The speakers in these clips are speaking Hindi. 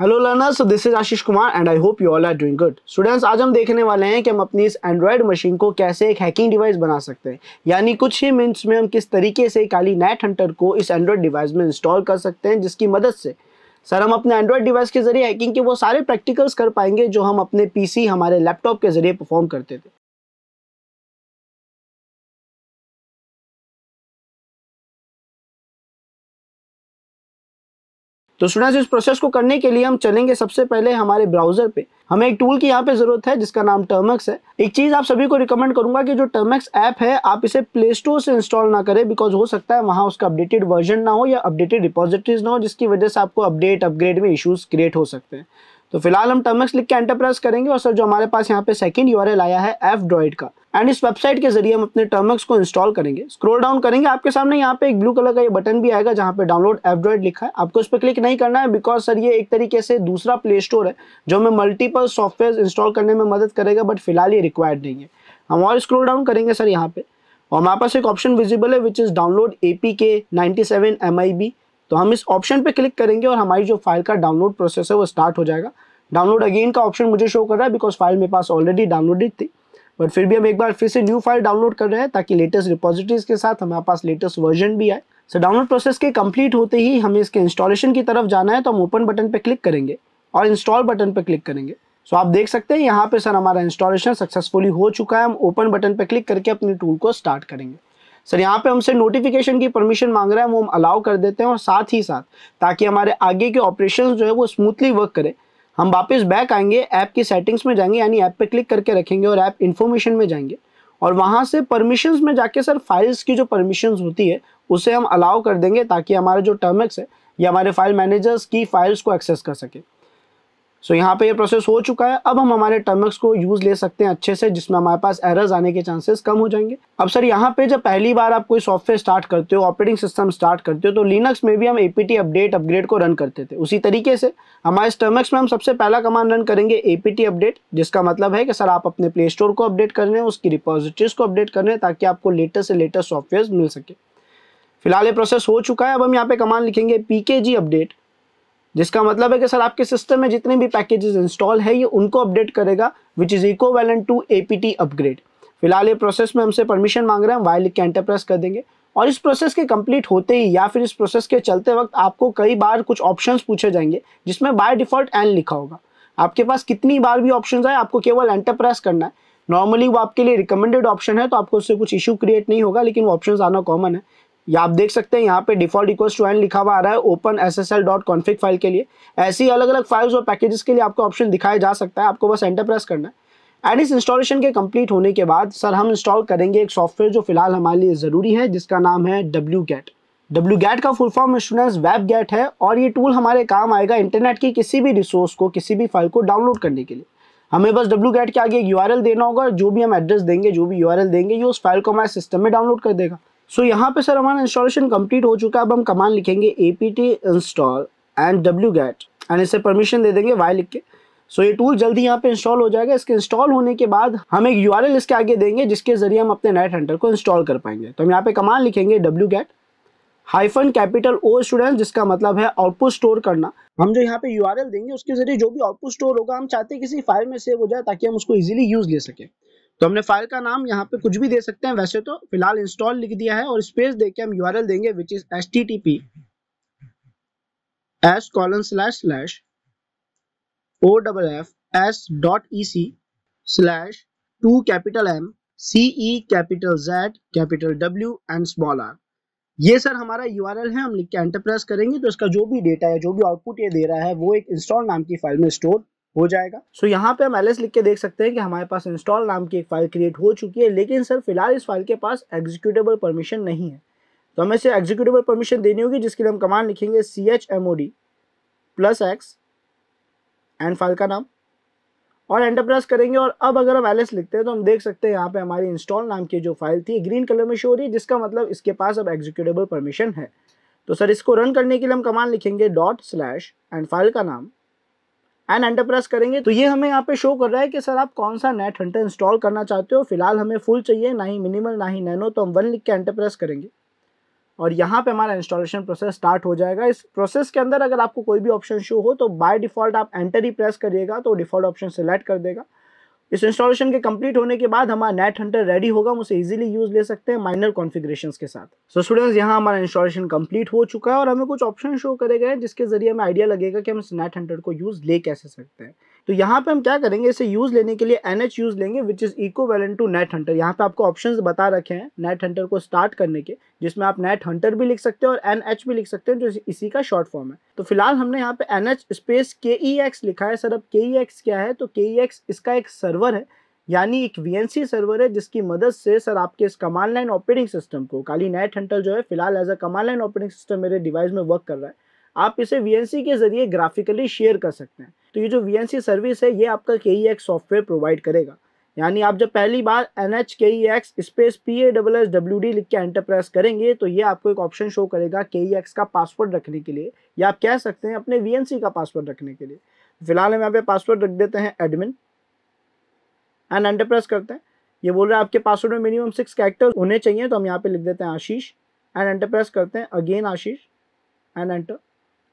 hello so this is Ashish Kumar and I hope you all are doing good students आज हम देखने वाले हैं कि हम अपनी इस एंड्रॉयड मशीन को कैसे एक हैकिंग डिवाइस बना सकते हैं यानी कुछ ही मिनट्स में हम किस तरीके से काली नेट हंटर को इस एंड्रॉयड डिवाइस में इंस्टॉल कर सकते हैं जिसकी मदद से सर हम अपने एंड्रॉयड डिवाइस के जरिए हैकिंग के वो सारे प्रैक्टिकल्स कर पाएंगे जो हम अपने पी हमारे लैपटॉप के जरिए परफॉर्म करते थे तो स्टूडेंट्स इस प्रोसेस को करने के लिए हम चलेंगे सबसे पहले हमारे ब्राउजर पे हमें एक टूल की यहाँ पे जरूरत है जिसका नाम टर्मेक्स है एक चीज आप सभी को रिकमेंड करूंगा कि जो टर्मेक्स ऐप है आप इसे प्ले स्टोर से इंस्टॉल ना करें बिकॉज हो सकता है वहां उसका अपडेटेड वर्जन ना हो या अपडेटेड रिपोजिटरीज ना हो जिसकी वजह से आपको अपडेट अपग्रेड में इशूज क्रिएट हो सकते हैं तो फिलहाल हम टर्मेक्स लिख के एंटरप्राइज करेंगे और सर जो हमारे पास यहाँ पे सेकंड यू आया है एफ ड्रॉइड का एंड इस वेबसाइट के जरिए हम अपने टर्मेक्स को इंस्टॉल करेंगे स्क्रोल डाउन करेंगे आपके सामने यहाँ पे एक ब्लू कलर का ये बटन भी आएगा जहाँ पे डाउनलोड एफ ड्रॉइड लिखा है आपको उस पर क्लिक नहीं करना है बिकॉज सर ये एक तरीके से दूसरा प्ले स्टोर है जो हमें मल्टीपल सॉफ्टवेयर इंस्टॉल करने में मदद करेगा बट फिलहाल ये रिक्वायर्ड नहीं है हम और स्क्रोल डाउन करेंगे सर यहाँ पे और हमारे पास एक ऑप्शन विजिबल है which is download A P K ninety seven M I B तो हम इस ऑप्शन पे क्लिक करेंगे और हमारी जो फाइल का डाउनलोड प्रोसेस है वो स्टार्ट हो जाएगा डाउनलोड अगेन का ऑप्शन मुझे शो कर रहा है बिकॉज फाइल मेरे पास ऑलरेडी डाउनलोडेड थी बट फिर भी हम एक बार फिर से न्यू फाइल डाउनलोड कर रहे हैं ताकि लेटेस्ट रिपोजिटरीज के साथ हमारे पास लेटेस्ट वर्जन भी आए सो डाउनलोड प्रोसेस के कम्प्लीट होते ही हमें इसके इंस्टॉलेशन की तरफ जाना है तो हम ओपन बटन पर क्लिक करेंगे और इंस्टॉल बटन पर क्लिक करेंगे सो so, आप देख सकते हैं यहाँ पे सर हमारा इंस्टॉलेशन सक्सेसफुली हो चुका है हम ओपन बटन पर क्लिक करके अपने टूल को स्टार्ट करेंगे सर यहाँ पे हमसे नोटिफिकेशन की परमिशन मांग रहा है वो हम अलाउ कर देते हैं और साथ ही साथ ताकि हमारे आगे के ऑपरेशन जो है वो स्मूथली वर्क करें हम वापस बैक आएंगे ऐप की सेटिंग्स में जाएंगे यानी ऐप पे क्लिक करके रखेंगे और ऐप इन्फॉर्मेशन में जाएंगे और वहाँ से परमिशंस में जाके सर फाइल्स की जो परमिशंस होती है उसे हम अलाउ कर देंगे ताकि हमारे जो टर्मेक्स है या हमारे फाइल मैनेजर्स की फाइल्स को एक्सेस कर सके सो so, यहाँ पे ये प्रोसेस हो चुका है अब हम हमारे टर्मक्स को यूज़ ले सकते हैं अच्छे से जिसमें हमारे पास एरर्स आने के चांसेस कम हो जाएंगे अब सर यहाँ पे जब पहली बार आप कोई सॉफ्टवेयर स्टार्ट करते हो ऑपरेटिंग सिस्टम स्टार्ट करते हो तो लिनक्स में भी हम एपीटी अपडेट अपग्रेड को रन करते थे उसी तरीके से हमारे टर्मक्स में हम सबसे पहला कमांड रन करेंगे एपीटी अपडेट जिसका मतलब है कि सर आप अपने प्ले स्टोर को अपडेट कर रहे हैं उसकी रिपोजिटरीज को अपडेट कर रहे हैं ताकि आपको लेटेस्ट से लेटेस्ट सॉफ्टवेयर मिल सके फिलहाल ये प्रोसेस हो चुका है अब हम यहाँ पे कमांड लिखेंगे पी अपडेट जिसका मतलब है कि सर आपके सिस्टम में जितने भी पैकेजेस इंस्टॉल है ये उनको अपडेट करेगा which is equivalent to a upgrade फिलहाल ये प्रोसेस में हमसे परमिशन मांग रहे हैं वाई लिख के एंटर प्रेस कर देंगे और इस प्रोसेस के कंप्लीट होते ही या फिर इस प्रोसेस के चलते वक्त आपको कई बार कुछ ऑप्शंस पूछे जाएंगे जिसमें बाय डिफॉल्ट एन लिखा होगा आपके पास कितनी बार भी ऑप्शन आए आपको केवल एंटर प्रेस करना है नॉर्मली वो आपके लिए रिकमेंडेड ऑप्शन है तो आपको उससे कुछ इशू क्रिएट नहीं होगा लेकिन वो ऑप्शन आना कॉमन है या आप देख सकते हैं यहाँ पे डिफॉल्ट इक्वल्स टू एंड लिखा हुआ आ रहा है open S S L dot config file के लिए ऐसी अलग अलग फाइल्स और पैकेजेस के लिए आपको ऑप्शन दिखाया जा सकता है आपको बस एंटर प्रेस करना है एंड इस इंस्टॉलेशन के कंप्लीट होने के बाद सर हम इंस्टॉल करेंगे एक सॉफ्टवेयर जो फिलहाल हमारे लिए ज़रूरी है जिसका नाम है डब्ल्यू गैट डब्ल्यू गैट का full form students web get है और ये टूल हमारे काम आएगा इंटरनेट की किसी भी रिसोर्स को किसी भी फाइल को डाउनलोड करने के लिए हमें बस डब्ल्यू गैट के आगे एक यू देना होगा जो भी हम एड्रेस देंगे जो भी यू देंगे ये उस फाइल को हमारे सिस्टम में डाउनलोड कर देगा सो so, यहाँ पे सर हमारा इंस्टॉलेशन कंप्लीट हो चुका है अब हम कमांड लिखेंगे A P T install and W get and इसे परमिशन दे देंगे वाई लिख के सो so, ये टूल जल्दी यहाँ पे इंस्टॉल हो जाएगा इसके इंस्टॉल होने के बाद हम एक यू आर एल इसके आगे देंगे जिसके जरिए हम अपने नेट हंटर को इंस्टॉल कर पाएंगे तो हम यहाँ पे कमांड लिखेंगे W get hyphen capital O student जिसका मतलब है आउटपुट स्टोर करना हम जो यहाँ पे यू आर एल देंगे उसके जरिए जो भी आउटपुट स्टोर होगा हम चाहते हैं किसी फाइल में सेव हो जाए ताकि हम उसको ईजिली यूज ले सकें तो हमने फाइल का नाम यहाँ पे कुछ भी दे सकते हैं वैसे तो फिलहाल इंस्टॉल लिख दिया है और स्पेस देके हम यू देंगे which is S T T P S colon slash slash O double F S dot E C slash two capital M C E capital Z capital W and small R ये सर हमारा यू है हम लिख के एंटरप्राइज करेंगे तो इसका जो भी डेटा है जो भी आउटपुट ये दे रहा है वो एक इंस्टॉल नाम की फाइल में स्टोर हो जाएगा सो so, यहाँ पे हम एल लिख के देख सकते हैं कि हमारे पास इंस्टॉल नाम की एक फाइल क्रिएट हो चुकी है लेकिन सर फिलहाल इस फाइल के पास एग्जीक्यूटेबल परमिशन नहीं है तो हमें इसे एग्जीक्यूटेबल परमिशन देनी होगी जिसके लिए हम कमांड लिखेंगे C H M O D plus X and file का नाम और एंटरप्राइज करेंगे और अब अगर हम एल लिखते हैं तो हम देख सकते हैं यहाँ पे हमारी इंस्टॉल नाम की जो फाइल थी ग्रीन कलर में शो हो रही है जिसका मतलब इसके पास अब एग्जीक्यूटेबल परमिशन है तो सर इसको रन करने के लिए हम कमांड लिखेंगे डॉट स्लैश एंड फाइल का नाम एंड एंटर प्रेस करेंगे तो ये हमें यहाँ पे शो कर रहा है कि सर आप कौन सा नेट हंटर इंस्टॉल करना चाहते हो फिलहाल हमें फुल चाहिए ना ही मिनिमल ना ही नैनो तो हम वन लिख के एंटर प्रेस करेंगे और यहाँ पे हमारा इंस्टॉलेशन प्रोसेस स्टार्ट हो जाएगा इस प्रोसेस के अंदर अगर आपको कोई भी ऑप्शन शो हो तो बाय डिफ़ॉल्ट आप एंटर ही प्रेस करिएगा तो डिफ़ॉल्ट ऑप्शन सेलेक्ट कर देगा इस इंस्टॉलेशन के कंप्लीट होने के बाद हमारा नेट हंटर रेडी होगा हम उसे इजीली यूज ले सकते हैं माइनर कॉन्फ़िगरेशन के साथ सो so स्टूडेंट्स यहाँ हमारा इंस्टॉलेशन कंप्लीट हो चुका है और हमें कुछ ऑप्शन शो करे गए जिसके जरिए हमें आइडिया लगेगा कि हम इस नेट हंटर को यूज ले कैसे सकते हैं तो यहाँ पे हम क्या करेंगे इसे यूज़ लेने के लिए एन एच यूज़ लेंगे which is equal to net hunter यहाँ पे आपको ऑप्शंस बता रखे हैं नेट हंटर को स्टार्ट करने के जिसमें आप नेट हंटर भी लिख सकते हैं और एन एच भी लिख सकते हैं जो इसी का शॉर्ट फॉर्म है तो फिलहाल हमने यहाँ पे एन एच स्पेस के ई एक्स लिखा है सर अब के ई एक्स क्या है तो के ई एक्स इसका एक सर्वर है यानी एक वी सर्वर है जिसकी मदद से सर आपके इस कमांड लाइन ऑपरेटिंग सिस्टम को काली नेट हंटर जो है फिलहाल as a command line operating system मेरे डिवाइस में वर्क कर रहा है आप इसे वी के जरिए ग्राफिकली शेयर कर सकते हैं तो ये जो वी सर्विस है ये आपका के सॉफ्टवेयर प्रोवाइड करेगा यानी आप जब पहली बार N H K E X space P A double S W D लिख के एंटरप्राइज करेंगे तो ये आपको एक ऑप्शन शो करेगा के ई एक्स का पासवर्ड रखने के लिए या आप कह सकते हैं अपने वी एन सी का पासवर्ड रखने के लिए फिलहाल हम यहाँ पे पासवर्ड रख देते हैं एडमिन एंड एंटरप्राइज करते हैं ये बोल रहे हैं आपके पासवर्ड में मिनिमम सिक्स कैरेक्टर होने चाहिए तो हम यहाँ पे लिख देते हैं आशीष एंड एंटरप्राइज करते हैं अगेन आशीष एंड एंटर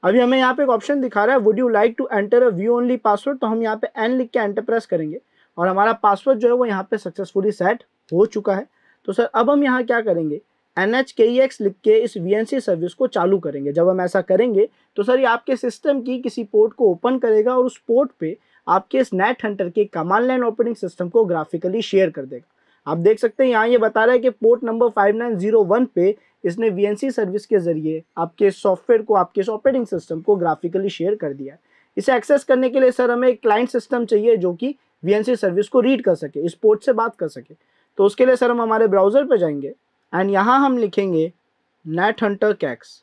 अभी हमें यहाँ पे एक ऑप्शन दिखा रहा है would you like to enter a view only password तो हम यहाँ पे एन लिख के एंटर प्रेस करेंगे और हमारा पासवर्ड जो है वो यहाँ पे सक्सेसफुली सेट हो चुका है तो सर अब हम यहाँ क्या करेंगे एन एच के एक्स लिख के इस वी सर्विस को चालू करेंगे जब हम ऐसा करेंगे तो सर ये आपके सिस्टम की किसी पोर्ट को ओपन करेगा और उस पोर्ट पे आपके इस नेट हंटर के कमांड लाइन ऑपरेटिंग सिस्टम को ग्राफिकली शेयर कर देगा आप देख सकते हैं यहाँ ये बता रहा है कि पोर्ट नंबर 5901 पे इसने वी सर्विस के ज़रिए आपके सॉफ्टवेयर को आपके ऑपरेटिंग सिस्टम को ग्राफिकली शेयर कर दिया है इसे एक्सेस करने के लिए सर हमें एक क्लाइंट सिस्टम चाहिए जो कि वी सर्विस को रीड कर सके इस पोर्ट से बात कर सके तो उसके लिए सर हम हमारे ब्राउज़र पर जाएंगे एंड यहाँ हम लिखेंगे नेट हंटर कैक्स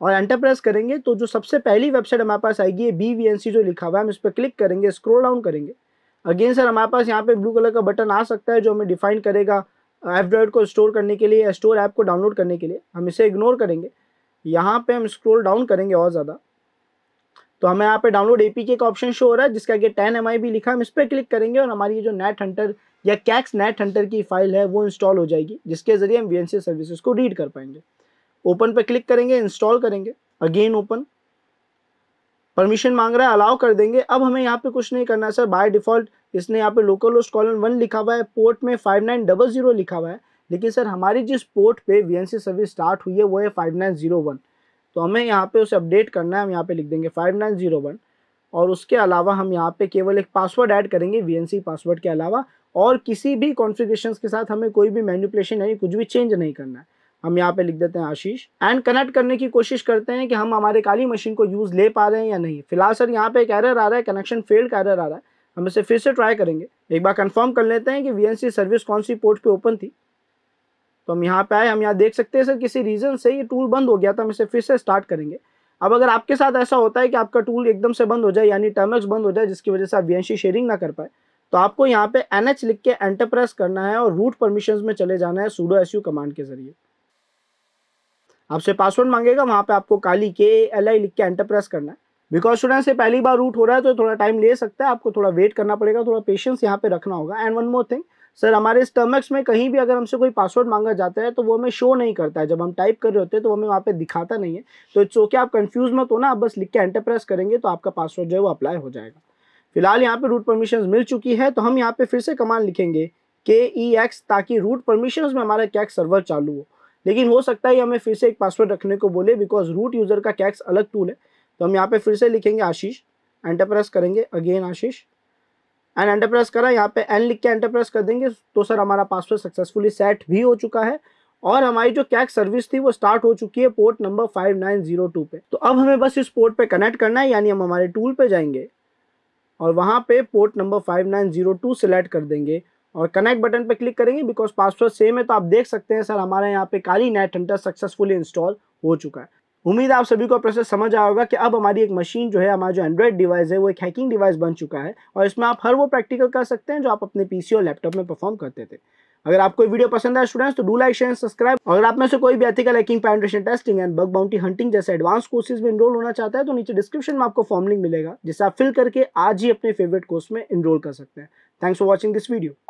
और एंटर प्रेस करेंगे तो जो सबसे पहली वेबसाइट हमारे पास आएगी ये बी वी एन सी जो लिखा हुआ है हम इस पर क्लिक करेंगे स्क्रोल डाउन करेंगे अगेन सर हमारे पास यहाँ पे ब्लू कलर का बटन आ सकता है जो हमें डिफाइन करेगा एफ को स्टोर करने के लिए या स्टोर ऐप को डाउनलोड करने के लिए हम इसे इग्नोर करेंगे यहाँ पे हम स्क्रोल डाउन करेंगे और ज़्यादा तो हमें यहाँ पे डाउनलोड ए का ऑप्शन शो हो रहा है जिसका कि टेन एम भी लिखा है हम इस पर क्लिक करेंगे और हमारी जो नेट हंटर या कैक्स नेट हंटर की फाइल है वो इंस्टॉल हो जाएगी जिसके ज़रिए हम वी सर्विसेज को रीड कर पाएंगे ओपन पर क्लिक करेंगे इंस्टॉल करेंगे अगेन ओपन परमिशन मांग रहा है अलाउ कर देंगे अब हमें यहाँ पे कुछ नहीं करना है सर बाय डिफॉल्ट इसने यहाँ पे लोकल लोस्ट कॉलन वन लिखा हुआ है पोर्ट में फाइव नाइन डबल जीरो लिखा हुआ है लेकिन सर हमारी जिस पोर्ट पे वी सर्विस स्टार्ट हुई है वो है फाइव नाइन जीरो वन तो हमें यहाँ पे उसे अपडेट करना है हम यहाँ पे लिख देंगे फाइव नाइन जीरो वन और उसके अलावा हम यहाँ पे केवल एक पासवर्ड ऐड करेंगे वी पासवर्ड के अलावा और किसी भी कॉन्फिग्रेशन के साथ हमें कोई भी मैन्यूपलेशन यानी कुछ भी चेंज नहीं करना है हम यहाँ पे लिख देते हैं आशीष एंड कनेक्ट करने की कोशिश करते हैं कि हम हमारे काली मशीन को यूज़ ले पा रहे हैं या नहीं फिलहाल सर यहाँ पे एक एरर आ रहा है कनेक्शन फेल्ड का एरर आ रहा है हम इसे फिर से ट्राई करेंगे एक बार कंफर्म कर लेते हैं कि वी सर्विस कौन सी पोर्ट पे ओपन थी तो हम यहाँ पे आए हम यहाँ देख सकते हैं सर किसी रीज़न से ये टूल बंद हो गया था हम इसे फिर से स्टार्ट करेंगे अब अगर आपके साथ ऐसा होता है कि आपका टूल एकदम से बंद हो जाए यानी टर्मक्स बंद हो जाए जिसकी वजह से आप वी शेयरिंग ना कर पाए तो आपको यहाँ पे एन लिख के एंटरप्रेस करना है और रूट परमिशन में चले जाना है सूडो एस कमांड के जरिए आपसे पासवर्ड मांगेगा वहाँ पे आपको काली के एल आई लिख के एंटर प्रेस करना है बिकॉज स्टूडेंट से पहली बार रूट हो रहा है तो थोड़ा टाइम ले सकता है आपको थोड़ा वेट करना पड़ेगा थोड़ा पेशेंस यहाँ पे रखना होगा and one more thing sir हमारे स्टमक्स में कहीं भी अगर हमसे कोई पासवर्ड मांगा जाता है तो वो हमें शो नहीं करता है जब हम टाइप कर रहे होते हैं तो हमें वहाँ पे दिखाता नहीं है तो इट्स ओके आप कन्फ्यूज मत होना आप बस लिख के एंटर प्रेस करेंगे तो आपका पासवर्ड जो है वो अप्लाई हो जाएगा फिलहाल यहाँ पे रूट परमिशन मिल चुकी है तो हम यहाँ पे फिर से कमान लिखेंगे के ई एक्स ताकि रूट परमिशन में हमारा कैक्स सर्वर चालू हो लेकिन हो सकता है हमें फिर से एक पासवर्ड रखने को बोले बिकॉज रूट यूज़र का कैक्स अलग टूल है तो हम यहाँ पे फिर से लिखेंगे आशीष एंटरप्रेस करेंगे अगेन आशीष एंड एंटरप्रेस करा यहाँ पे एन लिख के एंटरप्रेस कर देंगे तो सर हमारा पासवर्ड सक्सेसफुली सेट भी हो चुका है और हमारी जो कैक सर्विस थी वो स्टार्ट हो चुकी है पोर्ट नंबर 5902 पे तो अब हमें बस इस पोर्ट पे कनेक्ट करना है यानी हम हमारे टूल पे जाएंगे और वहाँ पे पोर्ट नंबर 5902 सेलेक्ट कर देंगे और कनेक्ट बटन पर क्लिक करेंगे बिकॉज पासवर्ड सेम है तो आप देख सकते हैं सर हमारे यहाँ पे Kali net hunter successfully install हो चुका है उम्मीद आप सभी को प्रोसेस समझ आया होगा कि अब हमारी एक मशीन जो है हमारा जो एंड्रॉइड डिवाइस है वो एक हैकिंग डिवाइस बन चुका है और इसमें आप हर वो प्रैक्टिकल कर सकते हैं जो आप अपने पीसी और लैपटॉप में परफॉर्म करते थे अगर आपको वीडियो पसंद आया स्टूडेंट्स तो डू लाइक शेयर सब्सक्राइब अगर आप में से कोई भी ethical hacking penetration testing and bug bounty hunting जैसे एडवांस कोर्सेज में इनरोल होना चाहता है तो नीचे डिस्क्रिप्शन में आपको फॉर्म लिंक मिलेगा जिसे आप फिल करके आज ही अपने फेवरेट कोर्स में इनरोल कर सकते हैं thanks for watching this video